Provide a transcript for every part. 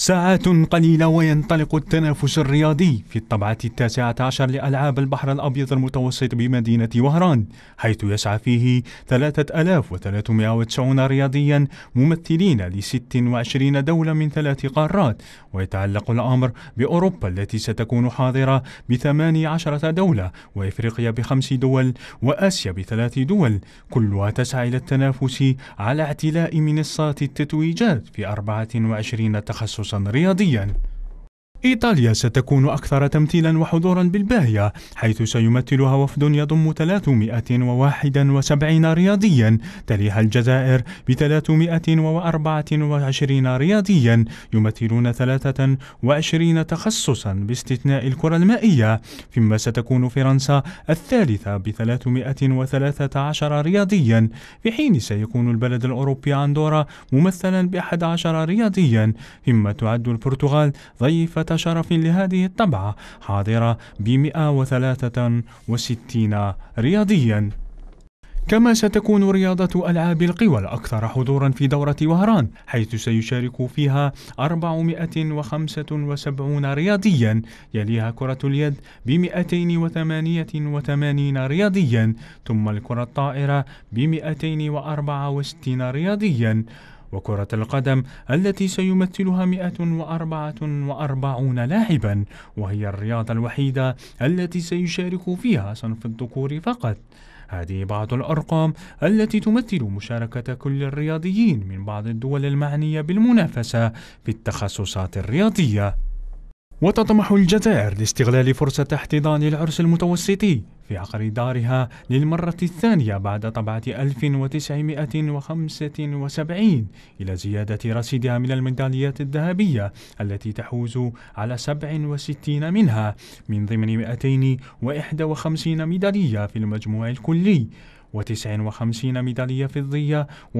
ساعات قليلة وينطلق التنافس الرياضي في الطبعة التاسعة عشر لألعاب البحر الأبيض المتوسط بمدينة وهران حيث يسعى فيه 3390 رياضيا ممثلين ل 26 دولة من ثلاث قارات ويتعلق الأمر بأوروبا التي ستكون حاضرة ب 18 دولة وإفريقيا بخمس دول وآسيا بثلاث دول كلها تسعى إلى التنافس على اعتلاء منصات التتويجات في 24 تخصص رياضيا إيطاليا ستكون أكثر تمثيلا وحضورا بالباهية حيث سيمثلها وفد يضم 371 رياضيا تليها الجزائر ب 324 رياضيا يمثلون 23 تخصصا باستثناء الكرة المائية فيما ستكون فرنسا الثالثة ب 313 رياضيا في حين سيكون البلد الأوروبي أندورا ممثلا ب 11 رياضيا فيما تعد البرتغال ضيفة شرف لهذه الطبعة حاضرة ب 163 رياضيا كما ستكون رياضة ألعاب القوى الأكثر حضورا في دورة وهران حيث سيشارك فيها 475 رياضيا يليها كرة اليد ب 288 رياضيا ثم الكرة الطائرة ب 264 رياضيا وكرة القدم التي سيمثلها 144 لاعبا وهي الرياضة الوحيدة التي سيشارك فيها صنف الذكور فقط هذه بعض الأرقام التي تمثل مشاركة كل الرياضيين من بعض الدول المعنية بالمنافسة في التخصصات الرياضية وتطمح الجزائر لاستغلال فرصة احتضان العرس المتوسطي في عقر دارها للمرة الثانية بعد طبعة 1975 إلى زيادة رصيدها من الميداليات الذهبية التي تحوز على 67 منها من ضمن 251 ميدالية في المجموع الكلي و59 ميدالية فضية و115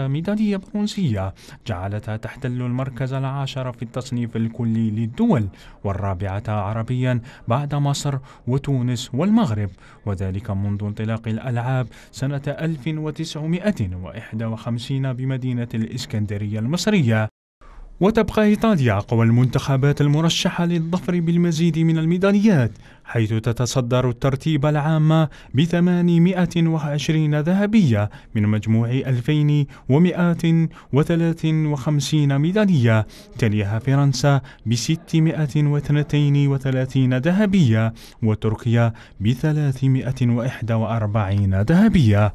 ميدالية برونزية جعلتها تحتل المركز العاشر في التصنيف الكلي للدول والرابعة عربيا بعد مصر وتونس والمغرب وذلك منذ انطلاق الألعاب سنة 1951 بمدينة الإسكندرية المصرية وتبقى إيطاليا أقوى المنتخبات المرشحة للظفر بالمزيد من الميداليات حيث تتصدر الترتيب العام ب 820 ذهبية من مجموع 2153 ميدالية تليها فرنسا ب 632 ذهبية وتركيا ب 341 ذهبية